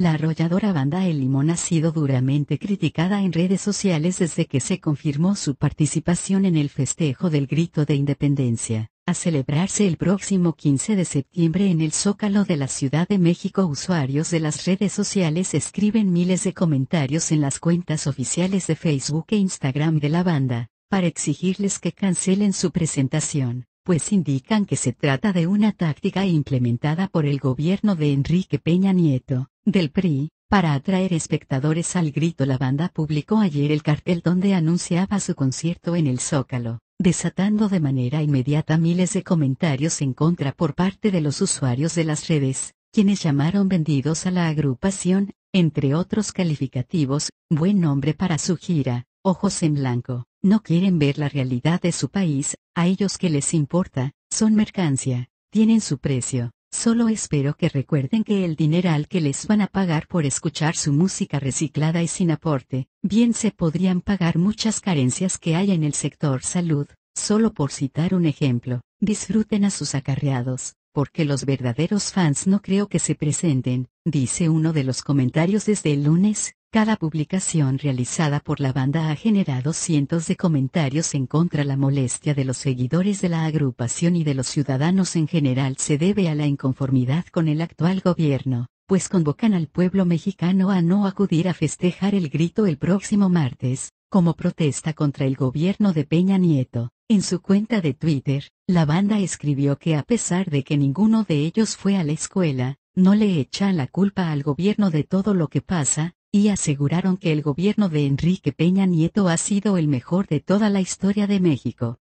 La arrolladora banda El Limón ha sido duramente criticada en redes sociales desde que se confirmó su participación en el festejo del Grito de Independencia, a celebrarse el próximo 15 de septiembre en el Zócalo de la Ciudad de México. Usuarios de las redes sociales escriben miles de comentarios en las cuentas oficiales de Facebook e Instagram de la banda, para exigirles que cancelen su presentación pues indican que se trata de una táctica implementada por el gobierno de Enrique Peña Nieto, del PRI, para atraer espectadores al grito. La banda publicó ayer el cartel donde anunciaba su concierto en el Zócalo, desatando de manera inmediata miles de comentarios en contra por parte de los usuarios de las redes, quienes llamaron vendidos a la agrupación, entre otros calificativos, buen nombre para su gira, ojos en blanco, no quieren ver la realidad de su país, a ellos que les importa, son mercancía, tienen su precio. Solo espero que recuerden que el dineral que les van a pagar por escuchar su música reciclada y sin aporte, bien se podrían pagar muchas carencias que hay en el sector salud, solo por citar un ejemplo, disfruten a sus acarreados, porque los verdaderos fans no creo que se presenten, dice uno de los comentarios desde el lunes, cada publicación realizada por la banda ha generado cientos de comentarios en contra la molestia de los seguidores de la agrupación y de los ciudadanos en general se debe a la inconformidad con el actual gobierno, pues convocan al pueblo mexicano a no acudir a festejar el grito el próximo martes, como protesta contra el gobierno de Peña Nieto. En su cuenta de Twitter, la banda escribió que a pesar de que ninguno de ellos fue a la escuela, no le echan la culpa al gobierno de todo lo que pasa, y aseguraron que el gobierno de Enrique Peña Nieto ha sido el mejor de toda la historia de México.